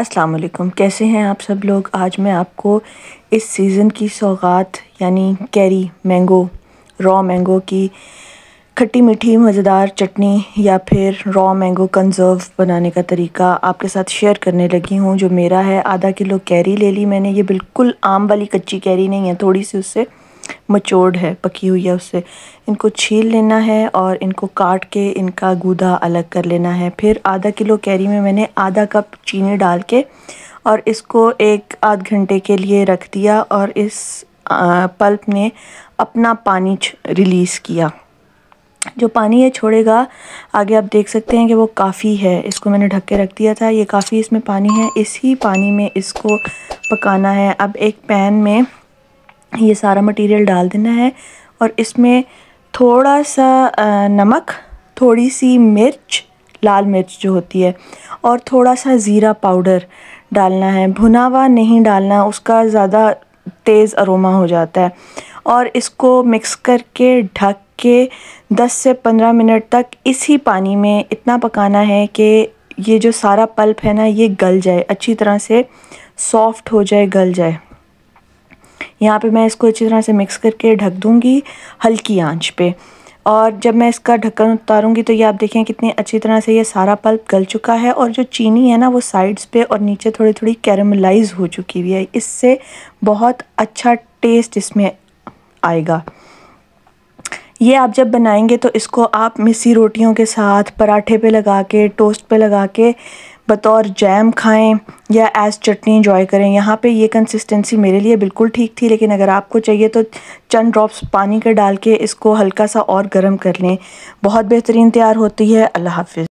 अस्सलाम वालेकुम कैसे हैं आप सब लोग आज मैं आपको इस सीज़न की सौगात यानी कैरी मैंगो रॉ मैंगो की खट्टी मीठी मज़ेदार चटनी या फिर रॉ मैंगो कंजर्व बनाने का तरीका आपके साथ शेयर करने लगी हूँ जो मेरा है आधा किलो कैरी ले ली मैंने ये बिल्कुल आम वाली कच्ची कैरी नहीं है थोड़ी सी उससे मचोर्ड है पकी हुई है उससे इनको छील लेना है और इनको काट के इनका गूदा अलग कर लेना है फिर आधा किलो कैरी में मैंने आधा कप चीनी डाल के और इसको एक आध घंटे के लिए रख दिया और इस पल्प ने अपना पानी रिलीज़ किया जो पानी ये छोड़ेगा आगे आप देख सकते हैं कि वो काफ़ी है इसको मैंने ढक के रख दिया था ये काफ़ी इसमें पानी है इसी पानी में इसको पकाना है अब एक पैन में ये सारा मटेरियल डाल देना है और इसमें थोड़ा सा नमक थोड़ी सी मिर्च लाल मिर्च जो होती है और थोड़ा सा ज़ीरा पाउडर डालना है भुना हुआ नहीं डालना उसका ज़्यादा तेज़ अरोमा हो जाता है और इसको मिक्स करके ढक के 10 से 15 मिनट तक इसी पानी में इतना पकाना है कि ये जो सारा पल्प है ना ये गल जाए अच्छी तरह से सॉफ्ट हो जाए गल जाए यहाँ पे मैं इसको अच्छी तरह से मिक्स करके ढक दूँगी हल्की आंच पे और जब मैं इसका ढक्कन उतारूँगी तो ये आप देखें कितने अच्छी तरह से ये सारा पल्प गल चुका है और जो चीनी है ना वो साइड्स पे और नीचे थोड़ी थोड़ी कैरमलाइज हो चुकी हुई है इससे बहुत अच्छा टेस्ट इसमें आएगा ये आप जब बनाएंगे तो इसको आप मिसी रोटियों के साथ पराठे पे लगा के टोस्ट पे लगा के बतौर जैम खाएं या एज चटनी इंजॉय करें यहाँ पे ये कंसिस्टेंसी मेरे लिए बिल्कुल ठीक थी लेकिन अगर आपको चाहिए तो चंद ड्रॉप्स पानी के डाल के इसको हल्का सा और गर्म कर लें बहुत बेहतरीन तैयार होती है अल्लाह हाफ़